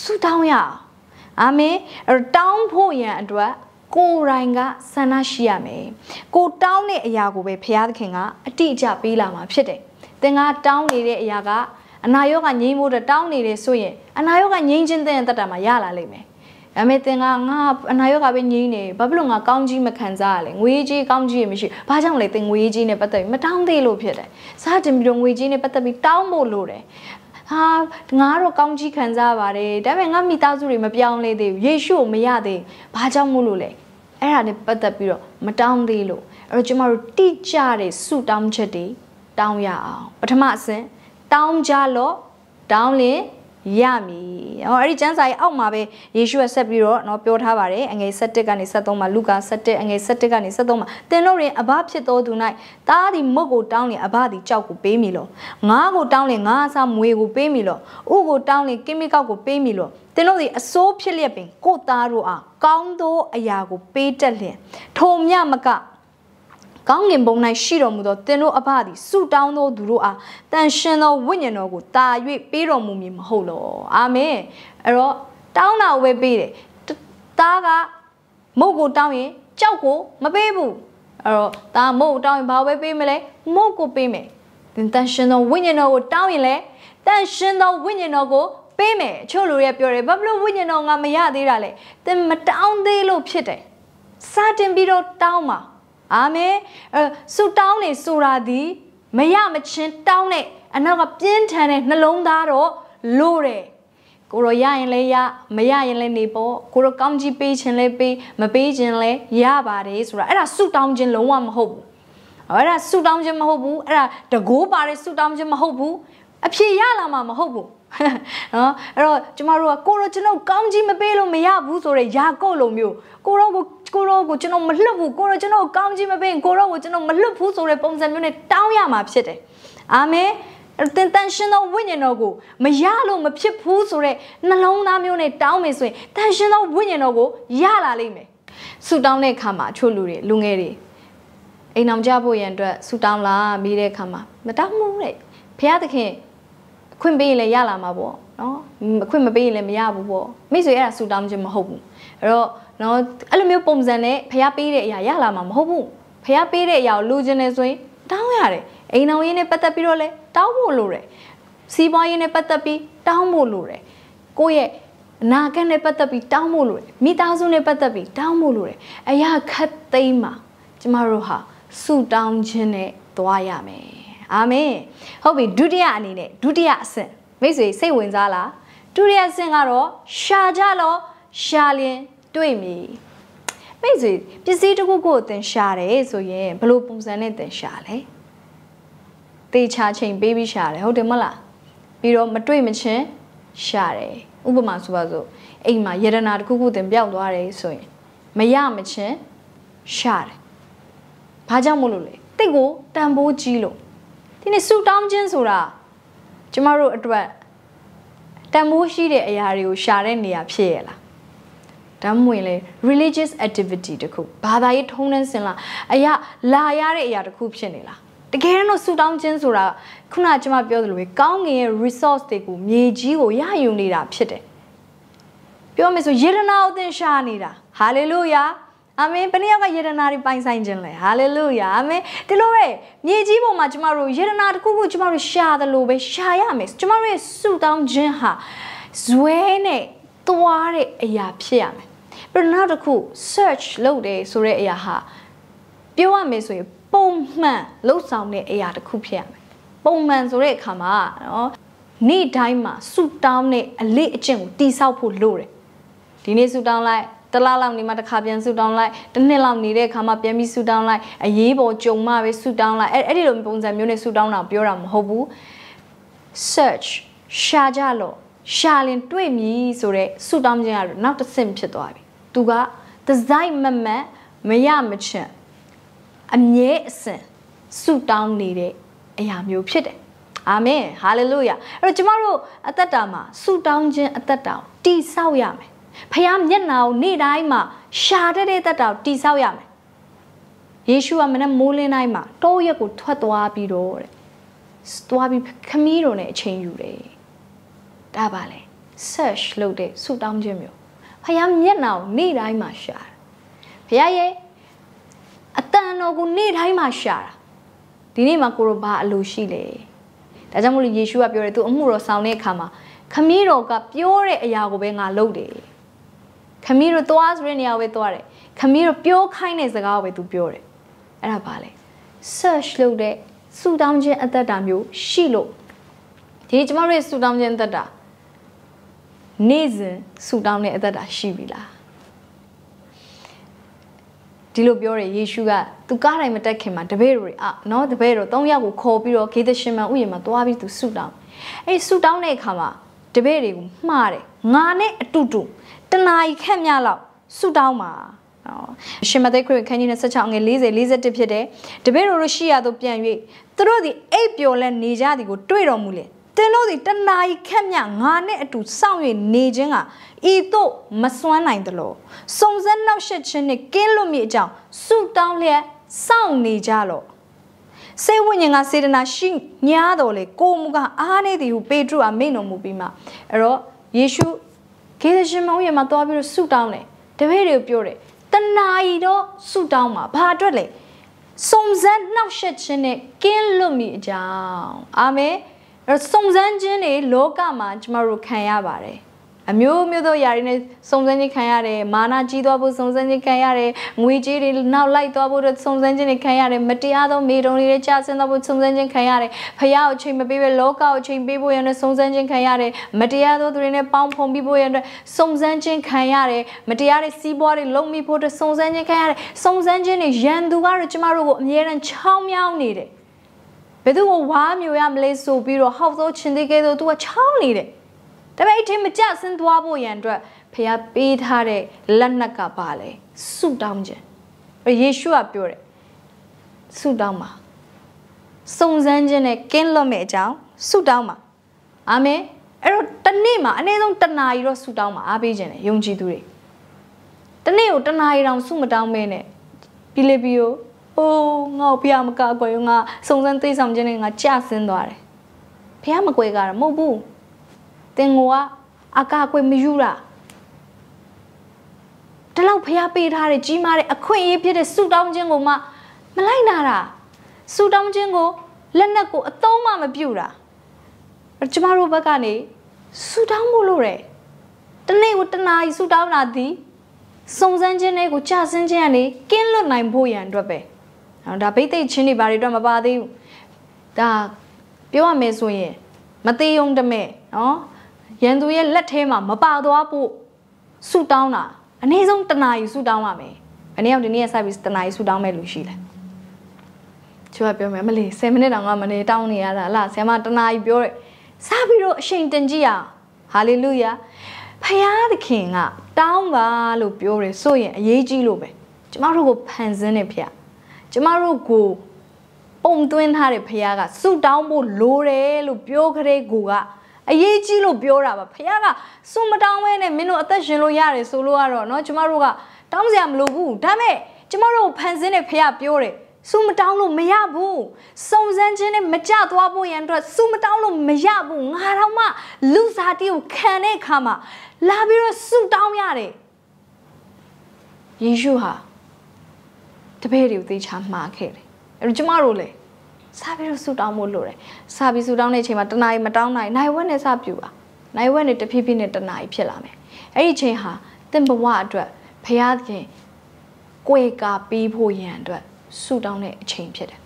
ဆူတောင်းရအာမင်တောင်းဖို့ရန်အတွက်ကိုယ်တိုင်ကဆန္ဒရှိရမယ်ကိုတောင်းတဲ့အရာကိုပဲဘုရားသခင်ကအတိအကျပေးလာမှာဖြစ်တယ်သင်ကတောင်းနေတဲ့အရာကအနာရောဂါငြိမ်းဖို့တောင်းနေတယ်ဆိုရင်အနာရောဂါငြိမ်းခြင်းတဲ့တတ်တာမှာရလာလိမ့်မယ်ဒါပေမဲ့သင်ကငါအနာရောဂါပဲငြိမ်းနေဘာဖြစ်လို့ငါကောင်းကြီးမခံစားရလဲငွေကြီးကောင်းကြီးရမရှိဘာကြောင့်လဲသင်ငွေကြီးနဲ့ပတ်သက်ပြီးမတောင်းသေးလို့ဖြစ်တယ်စားတင်ပြီးတော့ငွေကြီးနဲ့ပတ်သက်ပြီးတောင်းဖို့လိုတယ်ဟာငါကတော့ကောင်းကြီးခံစားပါတယ်ဒါပေမဲ့ငါမိသားစုတွေမပြောင်းလဲသေးဘူးယေရှုကိုမရသေးဘူးဘာကြောင့်မို့လို့လဲအဲ့ဒါနဲ့ပတ်သက်ပြီးတော့မတောင်းသေးလို့အဲ့တော့ကျမတို့တိကျတဲ့ဆုတောင်းချက်တွေတောင်းရအောင် ပထမအဆင့်တောင်းကြလော့တောင်းရင်ရမည်။ဟောအဲ့ဒီကျမ်းစာရဲ့အောက်မှာပဲယေရှုကဆက်ပြီးတော့เนาะပြောထားပါတယ်။အငယ်17ကနေ23မှာလူကာ17အငယ်17ကနေ23မှာသင်တို့ရင်အဘဖြစ်သောသူ၌တားသည်မုတ်ကိုတောင်းလင်အဘသည်ကြောက်ကိုပေးမည်လော။ငါးကိုတောင်းလင်ငါးအစားမွေကိုပေးမည်လော။ဥကိုတောင်းလင်ကင်းမီကောက်ကိုပေးမည်လော။သင်တို့သည်အစိုးဖြစ်လျက်ပင်ကိုသားတို့အားကောင်းသော အရာကိုပေးတတ်လျင်ထုံမြမကကောင်းငင်ဘုံ၌ရှိတော်မူသောသင်တို့အဘသည်ဆုတောင်းသောသူတို့အားတန်ရှင်သောဝိညာဉ်တော်ကိုတာ၍ပေးတော်မူမည်မဟုတ်လောအာမင်အဲ့တော့တောင်းတာဝယ်ပေးတယ်တားကမုတ်ကိုတောင်းရင်ကြောက်ကိုမပေးဘူးအဲ့တော့ဒါမုတ်တောင်းရင်ဘာဝယ်ပေးမလဲမုတ်ကိုပေးမယ်တန်ရှင်သောဝိညာဉ်တော်ကိုတောင်းရင်လဲတန်ရှင်သောဝိညာဉ်တော်ကိုပေးမယ်အချို့လူတွေကပြောတယ်ဘာလို့ဝိညာဉ်တော်ငါမရသေးတာလဲသင်မတောင်းသေးလို့ဖြစ်တယ်စတင်ပြီးတော့တောင်းပါအာမင်ဆူတောင်းနေဆိုတာဒီမရမချင်းတောင်းတဲ့အနောက်ကပြင်းထန်တဲ့နှလုံးသားတော့လို့တယ်ကိုရောရရင်လည်းရမရရင်လည်းနေပေါ့ကိုရောကောင်းကြီးပေးခြင်းလည်းပေးမပေးခြင်းလည်းရပါတယ်ဆိုတာအဲ့ဒါဆူတောင်းခြင်းလုံးဝမဟုတ်ဘူးအဲ့ဒါဆူတောင်းခြင်းမဟုတ်ဘူးအဲ့ဒါတကိုးပါတဲ့ဆူတောင်းခြင်းမဟုတ်ဘူးအဖြေရလာမှာမဟုတ်ဘူးနော်အဲ့တော့ကျမတို့ကကိုရောကျွန်တော်ကောင်းကြီးမပေးလို့မရဘူးဆိုတော့ယာကုတ်လိုမျိုးကိုရောကိုကိုရောကိုကျွန်တော်မလွတ်ဘူးကိုရောကျွန်တော်အကောင်းကြီးမပေးကိုရောကိုကျွန်တော်မလွတ်ဘူးဆိုတဲ့ပုံစံမျိုးနဲ့တောင်းရမှာဖြစ်တယ်အာမင်သင်တန်ရှင်သောဝိညာဉ်တော်ကိုမရလို့မဖြစ်ဘူးဆိုတဲ့နှလုံးသားမျိုးနဲ့တောင်းမယ်ဆိုရင်တန်ရှင်သောဝိညာဉ်တော်ကိုရလာလိမ့်မယ်ဆူတောင်းတဲ့အခါမှာချို့လူတွေလူငယ်တွေအိမ်အောင်ကြဖို့ရန်အတွက်ဆူတောင်းလာမိတဲ့အခါမှာ မတောင်းဘူးတဲ့ဘုရားသခင်အခွင့်ပေးရင်လည်းရလာမှာပေါ့နော်အခွင့်မပေးရင်လည်းမရဘူးပေါ့မိတ်ဆွေအဲ့ဒါဆူတောင်းခြင်းမဟုတ်ဘူးအဲ့တော့နော်အဲ့လိုမျိုးပုံစံနဲ့ဖျားပေးတဲ့အရာရလာမှာမဟုတ်ဘူးဖျားပေးတဲ့အရာကိုလိုချင်နေဆိုရင်တောင်းရတယ်အိမ်အောင်ရင်းနဲ့ပတ်သက်ပြီးတော့လဲတောင်းဖို့လိုတယ်စီးပွားရေးနဲ့ပတ်သက်ပြီးတောင်းဖို့လိုတယ်ကိုယ့်ရဲ့အနာဂတ်နဲ့ပတ်သက်ပြီးတောင်းဖို့လိုတယ်မိသားစုနဲ့ပတ်သက်ပြီးတောင်းဖို့လိုတယ်အရာခတ်သိမ်းမှာကျမတို့ဟာဆူတောင်းခြင်းနဲ့သွားရမယ်အာမင်ဟုတ်ပြီဒုတိယအနေနဲ့ဒုတိယအဆင့်မိတ်ဆွေစိတ်ဝင်စားလားဒုတိယအဆင့်ကတော့ရှာကြလောရှာလင်တွေ့မည်မိတ်ဆွေပစ္စည်းတစ်ခုကိုသင် ရှာတယ်ဆိုရင်ဘယ်လိုပုံစံနဲ့သင်ရှာလဲတေချာချိန်ပေးပြီးရှာတယ်ဟုတ်တယ်မဟုတ်လားပြီးတော့မတွေ့မချင်းရှာတယ်ဥပမာဆိုပါစို့အိမ်မှာယရနာတစ်ခုခုတင်ပျောက်သွားတယ်ဆိုရင်မရမချင်းရှာတယ်ဘာကြောင့်မလို့လဲတိတ်ကိုတန်ဖိုးကြီးလို့ဒီနေ့ဆူတောင်းခြင်းဆိုတာကျမတို့အတွက်တန်မိုးရှိတဲ့အရာတွေကိုရှာတဲ့နေရာဖြစ်ရလားဒါမှမဟုတ်လေ religious activity တခုဘာသာရေးထုံးနှင်းစင်လားအရာလာရတဲ့အရာတခုဖြစ်နေလားတကယ်တော့ဆူတောင်းခြင်းဆိုတာခုနကကျမပြောသလိုပဲကောင်းငင်ရဲ့ resource တွေကိုမြေကြီးကိုရယူနေတာဖြစ်တယ်ပြောမယ်ဆိုယေရနာအသင်ရှာနေတာ hallelujah အာမင်ဘယ်နှယောက်ကယေဒနာတွေပိုင်ဆိုင်ခြင်းလဲဟာလေလုယာအာမင်ဒီလိုပဲမြေကြီးပေါ်မှာကျမတို့ယေဒနာတစ်ခုခုကျမတို့ရှာတယ်လို့ပဲရှာရမယ်ကျမတို့ရဲ့ဆုတောင်းခြင်းဟာဇွဲနဲ့သွားတဲ့အရာဖြစ်ရမယ်ပြနောက်တစ်ခု search လုပ်တယ်ဆိုတဲ့အရာဟာပြောရမယ်ဆိုရင်ပုံမှန်လှုပ်ဆောင်တဲ့အရာတစ်ခုဖြစ်ရမယ်ပုံမှန်ဆိုတဲ့အခါမှာနော်နေ့တိုင်းမှာဆူတောင်းတဲ့အလေးအကျင့်ကိုတိဆောက်ဖို့လိုတယ်ဒီနေ့ဆူတောင်းလိုက်တစ်လလောက်နေမှတစ်ခါပြန်ဆူတောင်းလိုက်တစ်နှစ်လောက်နေတဲ့အခါမှပြန်ပြီးဆူတောင်းလိုက်အရေးပေါ်ကြုံမှပဲဆူတောင်းလိုက်အဲ့အဲ့ဒီလိုပုံစံမျိုးနဲ့ဆူတောင်းတာပြောတာမဟုတ်ဘူး search ရှာကြလို့ရှာလင်တွေ့မည်ဆိုတော့ဆူတောင်းခြင်းကတော့နောက်တစ်ဆင့်ဖြစ်သွားပြီသူက design မမတ်မရမချင်အမြဲအစဉ်ဆူတောင်းနေတဲ့အရာမျိုးဖြစ်တယ်အာမင်ဟာလေလုယာအဲ့တော့ကျမတို့အသက်တာမှာဆူတောင်းခြင်းအသက်တာကိုတိဆောက်ရမယ်ဖះမျက်နှာကိုနေ့တိုင်းမှာရှာတဲ့တဲ့တက်တောင်တိဆောက်ရမယ်ယေရှုကမနေ့မိုးလင်းတိုင်းမှာတောရက်ကိုထွက်သွားပြီးတော့တဲ့သွားပြီးခမီးတော်နဲ့အချိန်ယူတယ်ဒါပါလေ search လုပ်တဲ့ဆူတောင်းခြင်းမျိုးဖះမျက်နှာကိုနေ့တိုင်းမှာရှာတယ်ဖះရဲ့အတန်တော်ကိုနေ့တိုင်းမှာရှာတာဒီနေ့မှာကိုရောဘာအလိုရှိလဲဒါကြောင့်မို့လို့ယေရှုကပြောတယ်သူအမှုတော်ဆောင်တဲ့အခါမှာခမည်းတော်ကပြောတဲ့အရာကိုပဲငါလုပ်တယ်ခမီးတို့သွားဆိုတဲ့နေရာပဲသွားတယ်ခမီးတို့ပြောခိုင်းတဲ့စကားကိုပဲသူပြောတယ်အဲ့ဒါပါလေ search လုပ်တဲ့ဆူတောင်းခြင်းအသက်တာမျိုးရှိလို့ဒီကျမတို့ရဲ့ဆူတောင်းခြင်းအသက်တာနေ့စဉ်ဆူတောင်းတဲ့အသက်တာရှိပြီလားဒီလိုပြောတယ်ယေရှုကသူကားတိုင်းမတက်ခင်မှာတပည့်တွေအနော်တပည့်တော်၃ယောက်ကိုခေါ်ပြီးတော့ဂေသရှင်မန်ဥယျာဉ်မှာသွားပြီးသူဆူတောင်းအဲ့ဆူတောင်းတဲ့အခါမှာတပည့်တွေကိုမှားတယ်ငါနဲ့အတူတူတနာရီခန့်မြလောက်ဆူတောင်းပါနော်ရှင်မသိခရစ်ခန်းကြီးနဲ့16ငွေ40 41ဖြစ်တယ်တပည့်တို့ရှိရသို့ပြန်၍သူတို့သည်အိပ်ပျော်လဲနေကြသည်ကိုတွေ့တော်မူလေတင်တို့သည်တနာရီခက်မြငါနဲ့အတူစောင့်၍နေခြင်းကဤသို့မစွမ်းနိုင်သလိုစုံစမ်းနောက်ရှက်ခြင်းနှင့်ကင်းလွတ်မိအကြောင်းဆုတောင်းလျက်စောင့်နေကြလော့စိတ်ဝိညာဉ်ကစေတနာရှိညားတော်လေကိုမူကအားနေသည်ဟုပေတရုကမိန့်တော်မူပြီးမှအဲ့တော့ယေရှုဂေဒရှင်မောင်ရဲ့မှာသွားပြီးတော့ဆုတောင်းတယ်တပည့်တွေကိုပြောတယ်တနာဤတော့ဆုတောင်းမှာဘာအတွက်လဲစုံစမ်းနှောက်ယှက်ခြင်းနဲ့ကင်းလွတ်မိအကြောင်းအာမင်အဲစုံစမ်းခြင်းတွေလောကမှာကျမတို့ခံရပါတယ်အမျိုးမျိုးသောယာရီနဲ့စုံစမ်းခြင်းခံရတယ်မာနကြီးသွားဖို့စုံစမ်းခြင်းခံရတယ်ငွေကြေးတွေနောက်လိုက်သွားဖို့စုံစမ်းခြင်းတွေခံရတယ်မတရားသောမိတုံတွေနဲ့ကြာဆင်းသွားဖို့စုံစမ်းခြင်းခံရတယ်ဖယားကိုချိန်မပေးပဲလောကကိုချိန်ပေးဖို့ရတဲ့စုံစမ်းခြင်းခံရတယ်မတရားသောသူတွေနဲ့ပေါင်းဖုံပြီးဖို့ရတဲ့စုံစမ်းခြင်းခံရတယ်မတရားတဲ့စီးပွားတွေလုံးမိဖို့တဲ့စုံစမ်းခြင်းခံရတယ်စုံစမ်းခြင်းတွေရန်သူကတော့ကျမတို့ကိုအမြဲတမ်းချောင်းမြောင်းနေတယ်ဘယ်သူကိုဝါမျိုးရမလဲဆိုပြီးတော့ဟောက်သောချင်းသေးကဲတော့ तू ကချောင်းနေတယ်ဒါပေမဲ့အဲ့ဒီမကြဆင်းသွားဖို့ရန်အတွက်ဖခင်ပေးထားတဲ့လက်နက်ကပါလေဆုတောင်းခြင်းယေရှုကပြောတယ်ဆုတောင်းပါစုံစမ်းခြင်းနဲ့ကင်းလွတ်မဲ့အကြောင်းဆုတောင်းပါအာမင်အဲ့တော့တနေ့မှာအနည်းဆုံးတနာရီတော့ဆုတောင်းပါအားပေးခြင်းနဲ့ယုံကြည်သူတွေတနေ့ကိုတနာရီတောင်ဆုမတောင်းမဲနဲ့ပြီးလေပြီးအိုးငေါ့ပြမကကွယ်ငါစုံစမ်းသိဆောင်ခြင်းနဲ့ငါကြဆင်းသွားတယ်ဖះမကွယ်ကြတာမဟုတ်ဘူးတင်ကိုကအကာအကွယ်မယူတာဒီလောက်ဖျားပေးထားတဲ့ကြီးမားတဲ့အခွင့်အရေးဖြစ်တဲ့ဆူတောင်းခြင်းကိုမှမလိုက်နာတာဆူတောင်းခြင်းကိုလက်နက်ကိုအသုံးမှမပြုတာကျမတို့ဘက်ကနေဆူတောင်းမှုလို့ရတယ်တနေ့ကိုတနာရီဆူတောင်းတာဒီစုံစမ်းခြင်းတွေကိုကြာစင်းခြင်းကနေကင်းလွတ်နိုင်ဖို့ရန်အတွက်ပဲနော်ဒါဗိသိက်ချင်းတွေဘာတွေအတွက်မပါသေးဘူးဒါပြောရမယ်ဆိုရင်မသေးုံတမဲ့နော်ရန်သူရဲ့လက်ထဲမှာမပါသွားဖို့ဆူတောင်းတာအနည်းဆုံးတနာယူဆူတောင်းရမယ်။အနည်းအောင်ဒီနေ့ရဲ့ service တနာယူဆူတောင်းမဲ့လို့ရှိတယ်။ချိုးကပြောမယ်မလေး10မိနစ်တောင်ကမနေတောင်းနေရတာလားဆရာမတနာယူပြောတယ်။စပြီးတော့အချိန်တင်ကြည့်ရအောင်။ hallelujah ဖယားသခင်ကတောင်းပါလို့ပြောတယ်ဆိုရင်အရေးကြီးလို့ပဲ။ကျမတို့ကိုဖန်ဆင်းတယ်ဖေ။ကျမတို့ကိုပုံသွင်းထားတဲ့ဖယားကဆူတောင်းဖို့လိုတယ်လို့ပြောကြတဲ့ကိုကအရေးကြီးလို့ပြောတာပါဖခင်ကစွန့်မတောင်းဘဲနဲ့မင်းတို့အသက်ရှင်လို့ရတယ်ဆိုလို့ကတော့เนาะကျမတို့ကတောင်းစရာမလိုဘူးဒါမဲ့ကျမတို့ဖန်ဆင်းတဲ့ဖခင်ပြောတယ်စုမတောင်းလို့မရဘူးစုံစမ်းခြင်းနဲ့မကြသွားဖို့ရန်အတွက်စုမတောင်းလို့မရဘူးငါတော့မှလူစားတီကိုခံတဲ့အခါမှာလာပြီးတော့စုတောင်းရတယ်ယေရှုဟာတပည့်တွေကိုသေချာမှားခဲ့တယ်အဲ့တော့ကျမတို့လည်းစာပြီးတော့ဆူတောင်းဖို့လိုတယ်စာပြီးဆူတောင်းတဲ့အချိန်မှာတနားရီမတောင်းနိုင်နိုင်ဝက်နဲ့စပြူပါနိုင်ဝက်နဲ့တဖြည်းဖြည်းနဲ့တနားရီဖြစ်လာမယ်အဲ့ဒီအချိန်ဟာသင်ဘဝအတွက်ဖရာသခင်ကိုယ်ကာပေးဖို့ရန်အတွက်ဆူတောင်းတဲ့အချိန်ဖြစ်တယ်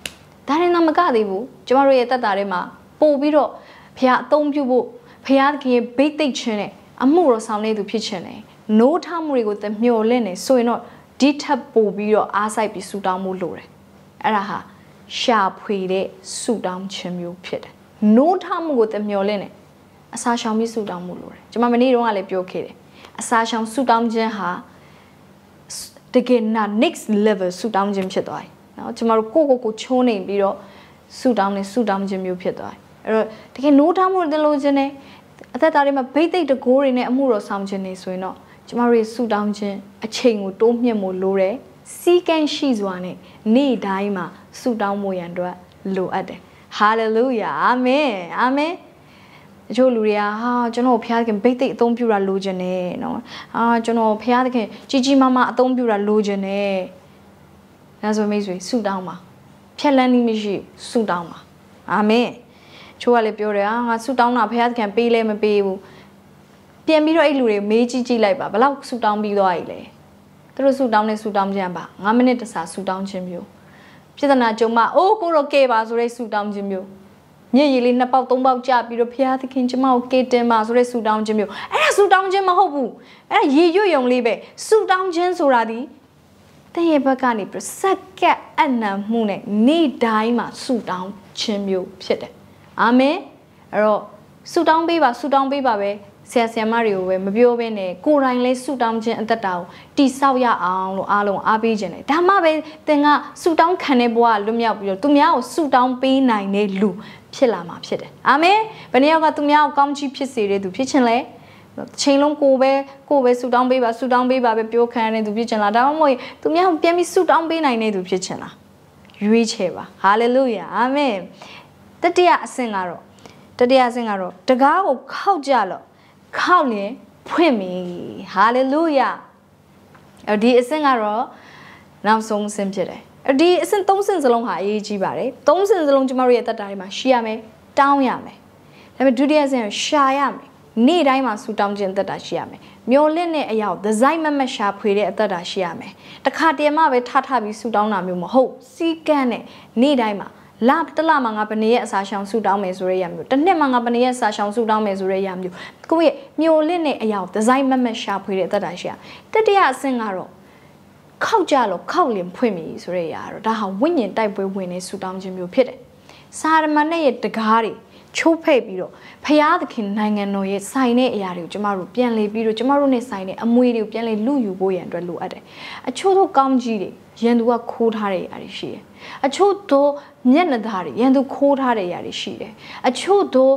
ဒါရင်တော့မကသေးဘူးကျမတို့ရဲ့တက်တာတွေမှာပို့ပြီးတော့ဖရာအသုံးပြုဖို့ဖရာသခင်ရဲ့ဘိတ်သိက်ခြင်းနဲ့အမှုတော်ဆောင်နေသူဖြစ်ခြင်းနဲ့နိုးထမှုတွေကိုမျှော်လင့်နေဆိုရင်တော့ဒီထပ်ပို့ပြီးတော့အားစိုက်ပြီးဆူတောင်းမှုလိုတယ်အဲ့ဒါဟာရှာဖွေတဲ့ဆူတောင်းခြင်းမျိုးဖြစ်တယ်။နိုးထမှုကိုတမျောလင့်တယ်။အစာရှောင်ပြီးဆူတောင်းမှုလိုတယ်။ကျွန်မမနေ့တုန်းကလည်းပြောခဲ့တယ်။အစာရှောင်ဆူတောင်းခြင်းဟာတကယ်နာ next level ဆူတောင်းခြင်းဖြစ်သွားတယ်။နော်ကျွန်မတို့ကိုကိုကိုချိုးနေပြီးတော့ဆူတောင်းနေဆူတောင်းခြင်းမျိုးဖြစ်သွားတယ်။အဲ့တော့တကယ်နိုးထမှုတလို့ခြင်းနဲ့အသက်တာတွေမှာဘိတ်သိက်တကိုးတွေနဲ့အမှုတော်ဆောင်ခြင်းနေဆိုရင်တော့ကျမတို့ဆူတောင်းခြင်းအချိန်ကိုတိုးမြှင့်ဖို့လိုတယ်။စီကံရှိစွာနဲ့နေ့တိုင်းမှာဆုတောင်းမှုရန်အတွက်လိုအပ်တယ်ဟာလေလုယာအာမင်အာမင်အချို့လူတွေကဟာကျွန်တော်ဘုရားသခင်ဘိတ်သိက်အသုံးပြုတာလိုချင်တယ်နော်ဟာကျွန်တော်ဘုရားသခင်ကြီးကြီးမားမားအသုံးပြုတာလိုချင်တယ်ဒါဆိုမိတ်ဆွေဆုတောင်းပါဖြက်လန်းနည်းမရှိဆုတောင်းပါအာမင်ချိုးကလည်းပြောတယ်ဟာငါဆုတောင်းတာဘုရားသခင်ပေးလဲမပေးဘူးပြန်ပြီးတော့အဲ့လူတွေမေးကြည့်ကြည့်လိုက်ပါဘလောက်ဆုတောင်းပြီးသွား ਈ လဲသူတို့ဆုတောင်းနေဆုတောင်းကြံပါ9မိနစ်တစားဆုတောင်းခြင်းမျိုးပြဿနာကြုံမှအိုးကိုတော့ကဲပါဆိုတဲ့ဆူတောင်းခြင်းမျိုးမြေကြီးလေးနှစ်ပေါက်သုံးပေါက်ကြပြီးတော့ဘုရားသခင်ကျမကိုကဲတင်ပါဆိုတဲ့ဆူတောင်းခြင်းမျိုးအဲ့ဒါဆူတောင်းခြင်းမဟုတ်ဘူးအဲ့ဒါရေရွတ်ယုံလေးပဲဆူတောင်းခြင်းဆိုတာဒီတင့်ရဲ့ဘက်ကနေပြဆက်ကက်အနံမှုနဲ့နေ့တိုင်းမှာဆူတောင်းခြင်းမျိုးဖြစ်တယ်အာမင်အဲ့တော့ဆူတောင်းပေးပါဆူတောင်းပေးပါပဲဆရာဆရာမတွေကိုပဲမပြောဘဲနဲ့ကိုယ်တိုင်လေးဆူတောင်းခြင်းအသက်တာကိုတိဆောက်ရအောင်လို့အားလုံးအားပေးခြင်းလေဒါမှပဲသင်ကဆူတောင်းခံတဲ့ဘဝလွတ်မြောက်ပြီးတော့သူများကိုဆူတောင်းပေးနိုင်တဲ့လူဖြစ်လာမှာဖြစ်တယ်အာမင်ဘယ်နှစ်ယောက်ကသူများကိုကောင်းချီးဖြစ်စေတဲ့သူဖြစ်ခြင်းလဲချိန်လုံးကိုပဲကိုပဲဆူတောင်းပေးပါဆူတောင်းပေးပါပဲပြောခံရတဲ့သူဖြစ်ခြင်းလားဒါမှမဟုတ်သူများကိုပြန်ပြီးဆူတောင်းပေးနိုင်တဲ့သူဖြစ်ခြင်းလားရွေးချယ်ပါဟာလေလုယာအာမင်တတိယအဆင့်ကတော့တတိယအဆင့်ကတော့တကားကိုခောက်ကြလော့ခောက်လင်ဖွင့်ပြီဟာလေလုယာအဲဒီအဆင့်ကတော့နောက်ဆုံးအဆင့်ဖြစ်တယ်ဒီအဆင့်၃ဆင့်စလုံးဟာအရေးကြီးပါတယ်၃ဆင့်စလုံးကျမတို့ရဲ့တက်တာတွေမှာရှိရမယ်တောင်းရမယ်ဒါပေမဲ့ဒုတိယဆင့်ကိုရှာရမယ်နေ့တိုင်းမှာဆူတောင်းခြင်းတက်တာရှိရမယ်မျောလင့်တဲ့အရာကိုဒီဇိုင်းမမရှာဖွေတဲ့အသက်တာရှိရမယ်တခါတည်းမှပဲထထပြီးဆူတောင်းတာမျိုးမဟုတ်စီကန်းနဲ့နေ့တိုင်းမှာလတစ်လမှာငါဘယ်နှစ်ရက်အစာရှောင်ဆူတောင်းမယ်ဆိုတဲ့ရမျိုးတစ်နှစ်မှာငါဘယ်နှစ်ရက်အစာရှောင်ဆူတောင်းမယ်ဆိုတဲ့ရမျိုးကိုယ့်ရဲ့မျိုးလင့်တဲ့အရာကိုဒီဇိုင်းမမတ်ရှာဖွေတဲ့အသက်တာရှိရတတိယအဆင့်ကတော့ခောက်ကြလို့ခောက်လင်ဖွင့်ပြီဆိုတဲ့အရာတော့ဒါဟာဝိညာဉ်တိုက်ပွဲဝင်နေဆူတောင်းခြင်းမျိုးဖြစ်တယ်စာရမဏေရဲ့တကားတွေချိုးဖဲ့ပြီးတော့ဖရာသခင်နိုင်ငံတော်ရဲ့ဆိုင်တဲ့အရာတွေကိုကျမတို့ပြန်လေပြီးတော့ကျမတို့နဲ့ဆိုင်တဲ့အမွေတွေကိုပြန်လေလူယူဖို့ရန်အတွက်လိုအပ်တယ်အချို့သောကောင်းကြီးတွေရန်သူကခိုးထားတဲ့ຢာတွေရှိတယ်။အချို့သောမျက်နှာသားတွေရန်သူ ခိုးထားတဲ့ຢာတွေရှိတယ်။အချို့သော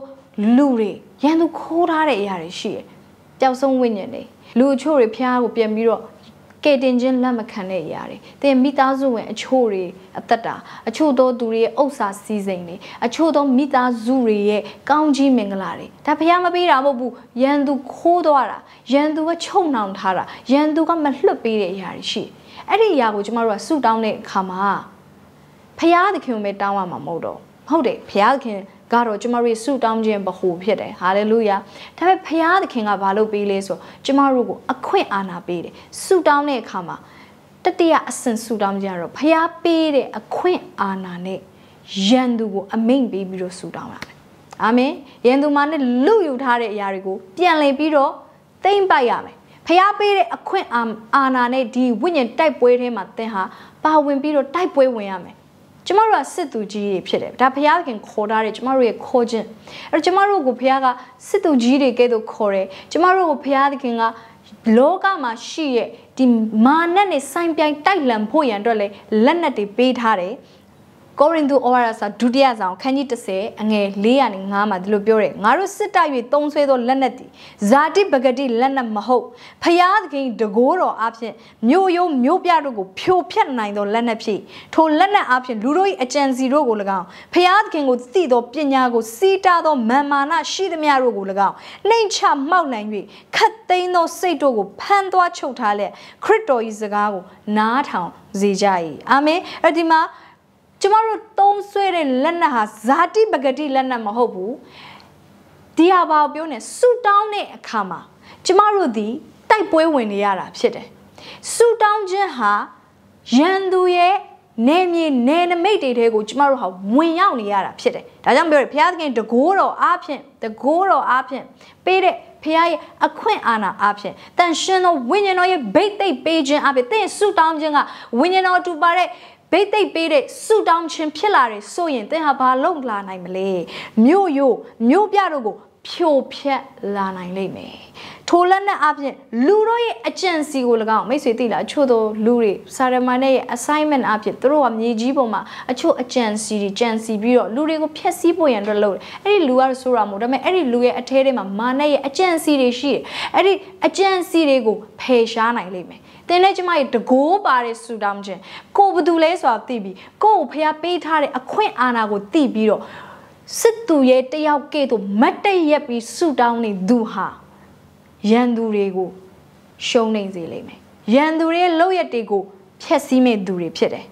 လူတွေရန်သူခိုးထားတဲ့ຢာတွေရှိတယ်။ပျောက်ဆုံးဝိညာဉ်တွေလူအချို့တွေဖျားကိုပြန်ပြီးတော့ကဲတင်ချင်းလက်မခံတဲ့ຢာတွေ။တင်မိသားစုဝင်အချို့တွေအသက်တာအချို့သောသူတွေရဲ့ဥစ္စာစည်းစိမ်တွေအချို့သောမိသားစုတွေရဲ့ကောင်းကြီးမင်္ဂလာတွေဒါဖျားမပေးတာမဟုတ်ဘူးရန်သူခိုးသွားတာရန်သူကချုံနှောင်ထားတာရန်သူကမလွတ်ပေးတဲ့အရာတွေရှိတယ်အဲ့ဒီအရာကိုကျမတို့ကဆူတောင်းတဲ့အခါမှာဖရာသခင်ကိုပဲတောင်းရမှာမဟုတ်တော့ဟုတ်တယ်ဖရာသခင်ကတော့ကျမတို့ဆူတောင်းခြင်းဗဟိုဖြစ်တယ်ဟာလေလုယာဒါပေမဲ့ဖရာသခင်ကဘာလုပ်ပေးလဲဆိုကျမတို့ကိုအခွင့်အာဏာပေးတယ်ဆူတောင်းတဲ့အခါမှာတတိယအဆင့်ဆူတောင်းခြင်းကတော့ဖရာပေးတဲ့အခွင့်အာဏာနဲ့ရန်သူကိုအမိန့်ပေးပြီးတော့ဆူတောင်းရတယ်အာမင်ရန်သူမှာနဲ့လူယူထားတဲ့အရာတွေကိုပြန်လည်ပြီးတော့တိမ့်ပိုက်ရမယ်ဖျားပေးတဲ့အခွင့်အာအာဏာနဲ့ဒီဝိညာဉ်တိုက်ပွဲထဲမှာသင်ဟာပါဝင်ပြီးတော့တိုက်ပွဲဝင်ရမယ်ကျမတို့ကစစ်သူကြီးတွေဖြစ်တယ်ဒါဘုရားခင်ခေါ်ထားတယ်ကျမတို့ရဲ့ခေါ်ခြင်းအဲ့တော့ကျမတို့ကိုဘုရားကစစ်သူကြီးတွေကဲ့သို့ခေါ်တယ်ကျမတို့ကိုဘုရားခင်ကလောကမှာရှိရဲ့ဒီမာနနဲ့ဆိုင်ပြိုင်တိုက်လံဖို့ရန်အတွက်လဲလက်နက်တွေပေးထားတယ်ကောရင်သူဩဝါဒစာဒုတိယဆောင်ခန်းကြီး30အငယ်405မှာဒီလိုပြောတယ်ငါတို့စစ်တပ်၍သုံးဆွဲသောလက်နက်သည်ဇာတိပဂတိလက်နက်မဟုတ်ဖျားသခင်တကိုးတော်အဖြစ်မြို့ယုံမြို့ပြတို့ကိုဖြိုဖျက်နိုင်သောလက်နက်ဖြစ်ထိုလက်နက်အဖြစ်လူတို့၏အကြံစီတို့ကို၎င်းဖျားသခင်ကိုသိသောပညာကိုစီးတားသောမာမာနရှိသမျှတို့ကို၎င်းနှိမ်ချမှောက်နိုင်၍ခတ်သိမ်းသောစိတ်တို့ကိုဖန်သွားချုပ်ထားလက်ခရစ်တော်၏စကားကို နားထောင်စေကြ၏အာမင်အဲဒီမှာကျမတို့သုံးဆွဲတဲ့လက်နက်ဟာဇာတိပဂတိလက်နက်မဟုတ်ဘူးဒီဟာဘာပြောနေဆူတောင်းတဲ့အခါမှာကျမတို့ဒီတိုက်ပွဲဝင်နေရတာဖြစ်တယ်ဆူတောင်းခြင်းဟာရန်သူရဲ့နေမြေနေနမိတ်တွေတဲကိုကျမတို့ဟာဝင်ရောက်နေရတာဖြစ်တယ်ဒါကြောင့်ပြောရဘုရားသခင်တကိုးတော်အားဖြင့်တကိုးတော်အားဖြင့်ပေးတဲ့ဖခင်ရဲ့အခွင့်အာဏာအပြင်တန်ရှင်သောဝိညာဉ်တော်ရဲ့ဗိတ်သိက်ပေးခြင်းအပြင်တင့်ဆူတောင်းခြင်းကဝိညာဉ်တော်တူပါတဲ့ဘေးသိပ်ပေးတဲ့ဆူတောင်းခြင်းဖြစ်လာတယ်ဆိုရင်သင်ဟာဘာလုပ်လာနိုင်မလဲမြို့ရိုးမြို့ပြတို့ကို ဖြိုဖျက်လာနိုင်လိမ့်မယ်ထိုလက်နက်အပြင်လူတို့ရဲ့အကြံစီကို၎င်းမိတ်ဆွေသိလားအချို့သောလူတွေစာရမန်ရဲ့ assignment အပြင်သူတို့ကမြေကြီးပေါ်မှာအချို့အကြံစီတွေကြံစီပြီးတော့လူတွေကိုဖျက်ဆီးဖို့ရန်အတွက်လုပ်တယ်အဲ့ဒီလူကတော့ဆိုတာမို့ဒါပေမဲ့အဲ့ဒီလူရဲ့အထဲထဲမှာမာနရဲ့အကြံစီတွေရှိတယ်အဲ့ဒီအကြံစီတွေကိုဖယ်ရှားနိုင်လိမ့်မယ်သင်လည်းကျမရဲ့တကိုးပါတဲ့ဆူတောင်းခြင်းကိုဘသူလဲဆိုတာသိပြီးကိုကိုဖျားပေးထားတဲ့အခွင့်အာဏာကိုသိပြီးတော့စစ်သူရဲ့တယောက်ကဲ့သို့မတ်တရက်ပြီးဆူတောင်းနေသူဟာရန်သူတွေကိုရှုံးနေစေလိမ့်မယ်ရန်သူတွေရဲ့လောက်ရက်တွေကိုဖျက်ဆီးမဲ့သူတွေဖြစ်တယ်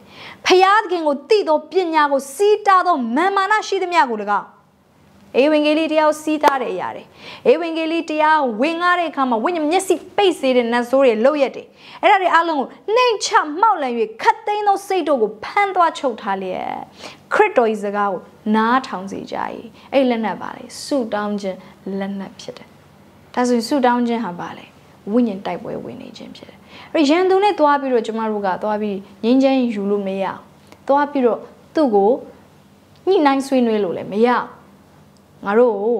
ဖျားသခင်ကိုတိသောပညာကိုစီးတားသောမာမာနရှိသမျှကို၎င်းအေဝင်ဂေလိတရားစီးသားတဲ့အရာတွေအေဝင်ဂေလိတရားဝင်ကားတဲ့အခါမှာဝိညာဉ်မျက်စိပိတ်စေတဲ့နတ်ဆိုးတွေလှုပ်ရက်တယ်အဲ့ဒါတွေအလုံးကိုနှိမ်ချမှောက်လန်၍ခတ်သိမ်းသောစိတ်တို့ကိုဖမ်းသွားချုပ်ထားလျက်ခရစ်တော်၏စကားကိုနားထောင်စေကြ၏အဲ့လက်နက်ပါလေဆူတောင်းခြင်းလက်နက်ဖြစ်တယ်ဒါဆိုရင်ဆူတောင်းခြင်းဟာပါလေဝိညာဉ်တိုက်ပွဲဝင်နေခြင်းဖြစ်တယ်အဲ့ရန်သူနဲ့သွားပြီးတော့ကျမတို့ကသွားပြီးငင်းချင်းယူလို့မရအောင်သွားပြီးတော့သူ့ကိုညှိနှိုင်းဆွေးနွေးလို့လည်းမရအောင်ငါတို့ကို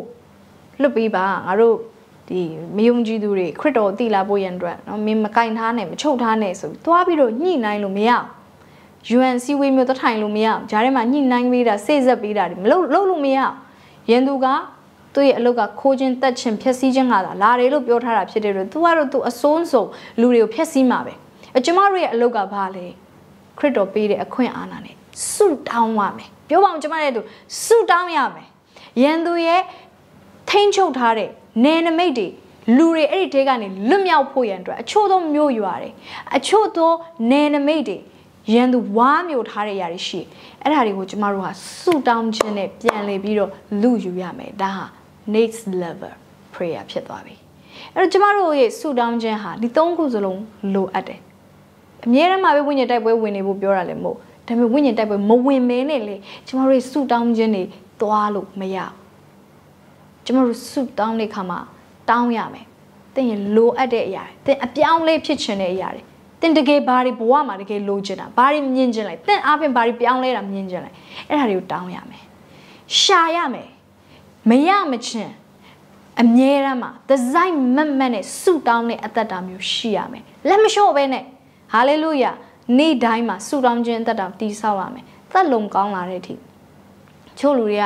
လွတ်ပေးပါငါတို့ဒီမယုံကြည်သူတွေခရစ်တော်တိလာဖို့ရန်အတွက်เนาะမင်းမကင်ထားနဲ့မချုပ်ထားနဲ့ဆိုပြီးသွားပြီးတော့ညှိနှိုင်းလို့မရဘူး UN စီဝေးမျိုးတထိုင်လို့မရဘူးဂျားထဲမှာညှိနှိုင်းပေးတာစိတ်ဆက်ပေးတာဒီမလုပ်လုပ်လို့မရရန်သူကသူ့ရဲ့အလုပ်ကခိုးခြင်းတက်ခြင်းဖျက်ဆီးခြင်းကသာလာတယ်လို့ပြောထားတာဖြစ်တယ်လို့ तू ကတော့ तू အစိုးဆုံးလူတွေကိုဖျက်ဆီးမှာပဲအကျမတို့ရဲ့အလုပ်ကဘာလဲခရစ်တော်ပေးတဲ့အခွင့်အာဏာနဲ့ဆုတောင်းရမယ်ပြောပါအောင်ကျမရဲ့သူဆုတောင်းရမယ်ရန်သူရဲ့ထိမ့်ချုပ်ထားတဲ့နယ်နိမိတ်တွေလူတွေအဲ့ဒီတဲကနေလွတ်မြောက်ဖို့ရန်အတွက်အချို့သောမြို့ရွာတွေအချို့သောနယ်နိမိတ်တွေရန်သူဝါမျိုးထားတဲ့ຢာတွေရှိအဲ့ဒါတွေကိုကျမတို့ဟာဆူတောင်းခြင်းနဲ့ပြန်လည်ပြီးတော့လူယူရမယ်ဒါဟာ next level prayer ဖြစ်သွားပြီအဲ့တော့ကျမတို့ရဲ့ဆူတောင်းခြင်းဟာဒီ၃ခုစလုံးလိုအပ်တယ်အများတမ်းမှာပဲဝိညာဉ်တိုက်ပွဲဝင်နေဖို့ပြောတာလည်းမဟုတ်ဒါပေမဲ့ဝိညာဉ်တိုက်ပွဲမဝင်မဲနဲ့လေကျမတို့ရဲ့ဆူတောင်းခြင်းတွေသွားလို့မရဘူးကျမတို့ဆုတောင်းတဲ့ခါမှာတောင်းရမယ်သင်ရလိုအပ်တဲ့အရာတွေသင်အပြောင်းလဲဖြစ်ချင်တဲ့အရာတွေသင်တကယ်ဘာတွေဘဝမှာတကယ်လိုချင်တာဘာတွေမြင်ချင်လဲသင်အားဖြင့်ဘာတွေပြောင်းလဲတာမြင်ချင်လဲအဲ့ဒါတွေကိုတောင်းရမယ်ရှာရမယ်မရမချင်းအမြဲတမ်းမှာဒီဇိုင်းမတ်မတ်နဲ့ဆူတောင်းတဲ့အသက်တာမျိုးရှိရမယ်လက်မလျှော့ပဲနဲ့ဟာလေလုယာနေ့တိုင်းမှာဆူတောင်းခြင်းအသက်တာတည်ဆောက်ရမယ်သက်လုံကောင်းလာတဲ့အထိတချို့လူတွေက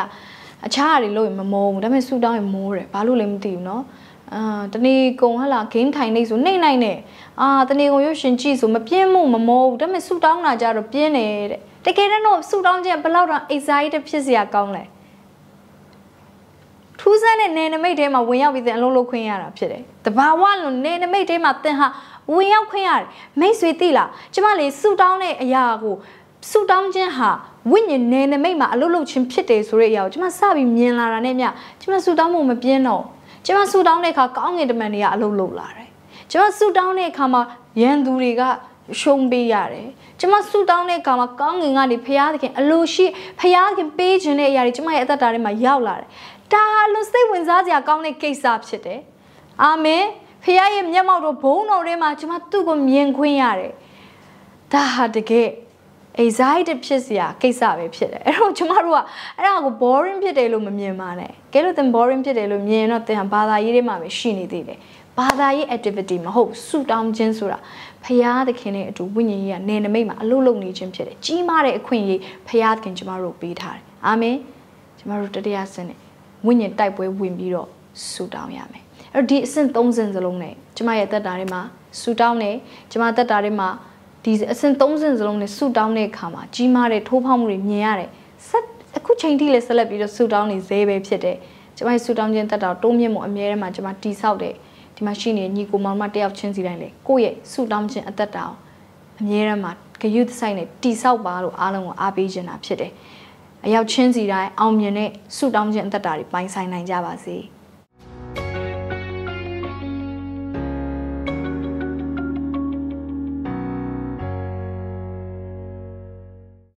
အခြားအရာတွေလုပ်ရင်မမုန်းဘူးဒါပေမဲ့ဆူတောင်းရင်မိုးတယ်ဘာလို့လဲမသိဘူးเนาะအာတနေကုန်ဟလာ game ထိုင်နေဆိုနှိမ့်နိုင်နဲ့အာတနေကုန်ရုပ်ရှင်ကြည့်ဆိုမပြင်းမှုမမောဘူးဒါပေမဲ့ဆူတောင်းတာကြတော့ပြင်းတယ်တဲ့တကယ်တော့ဆူတောင်းခြင်းဘလောက်တော့ anxiety ဖြစ်စရာကောင်းလဲထူးဆန်းတဲ့နယ်နိမိတ်ထဲမှာဝင်ရောက်ပြီးတဲ့အလုံးလုံးခွင့်ရတာဖြစ်တယ်တဘာဝလုံးနယ်နိမိတ်ထဲမှာသင်ဟာဝင်ရောက်ခွင့်ရတယ်မိတ်ဆွေတိလားကျမလေးဆူတောင်းတဲ့အရာကိုဆူတောင်းခြင်းဟာဝိညာဉ်နယ်နိမိတ်မှာအလုလုချင်းဖြစ်တယ်ဆိုတဲ့အရာကိုကျွန်မစပြီးမြင်လာတာနဲ့မြကျွန်မဆူတောင်းမှုမပြင်းတော့ကျွန်မဆူတောင်းတဲ့အခါကောင်းငင်တမန်တွေကအလုလုလာတယ်ကျွန်မဆူတောင်းတဲ့အခါမှာရန်သူတွေကရှုံးပေးရတယ်ကျွန်မဆူတောင်းတဲ့အခါမှာကောင်းငင်ကနေဖရာသခင်အလိုရှိဖရာသခင်ပေးခြင်းတဲ့အရာတွေကျွန်မရဲ့အသက်တာထဲမှာရောက်လာတယ်ဒါအလိုစိတ်ဝင်စားစရာကောင်းတဲ့ကိစ္စဖြစ်တယ်အာမင်ဖရာရဲ့မျက်မှောက်တော်ဘုန်းတော်ထဲမှာကျွန်မသူ့ကိုမြင်ခွင့်ရတယ်ဒါဟာတကယ် anxiety ဖြစ်စရာကိစ္စပဲဖြစ်တယ်အဲ့တော့ကျမတို့ကအဲ့ဒါကို boring ဖြစ်တယ်လို့မမြင်ပါနဲ့ကဲလို့သင် boring ဖြစ်တယ်လို့မြင်ရင်တော့သင်ဟာဘာသာရေးတွေမှာပဲရှိနေသေးတယ်ဘာသာရေး activity မဟုတ်ဆူတောင်းခြင်းဆိုတာဖရာသခင်နဲ့အတူဝိညာဉ်ရေးကနေနမိတ်မှာအလုပ်လုပ်နေခြင်းဖြစ်တယ်ကြီးမားတဲ့အခွင့်အရေးဖရာသခင်ကျမတို့ပေးထားတယ်အာမင်ကျမတို့တတရားစင်နဲ့ဝိညာဉ်တိုက်ပွဲဝင်ပြီးတော့ဆူတောင်းရမယ်အဲ့တော့ဒီအဆင့်၃ဆင့်စလုံးနဲ့ကျမရဲ့တက်တာတွေမှာဆူတောင်းတယ်ကျမတက်တာတွေမှာဒီအဆင့်၃ဆင့်စလုံးနဲ့ဆူတောင်းတဲ့အခါမှာကြီးမားတဲ့ထိုးဖောက်မှုတွေမြင်ရတယ်ဆက်အခုချိန်ထိလည်းဆက်လက်ပြီးတော့ဆူတောင်းနေသေးပဲဖြစ်တယ်ကျွန်မဆူတောင်းခြင်းတက်တော်တိုးမြင့်မှုအမြဲတမ်းမှာကျွန်မတိဆောက်တယ်ဒီမှာရှိနေတဲ့ညီကိုမောင်မတယောက်ချင်းစီတိုင်းလေကိုယ့်ရဲ့ဆူတောင်းခြင်းအသက်တာအောင်အမြဲတမ်းမှာဂရုတစိုက်နဲ့တိဆောက်ပါလို့အားလုံးကိုအားပေးချင်တာဖြစ်တယ်အရောက်ချင်းစီတိုင်းအောင်မြင်တဲ့ဆူတောင်းခြင်းအသက်တာတွေပိုင်းဆိုင်နိုင်ကြပါစေ။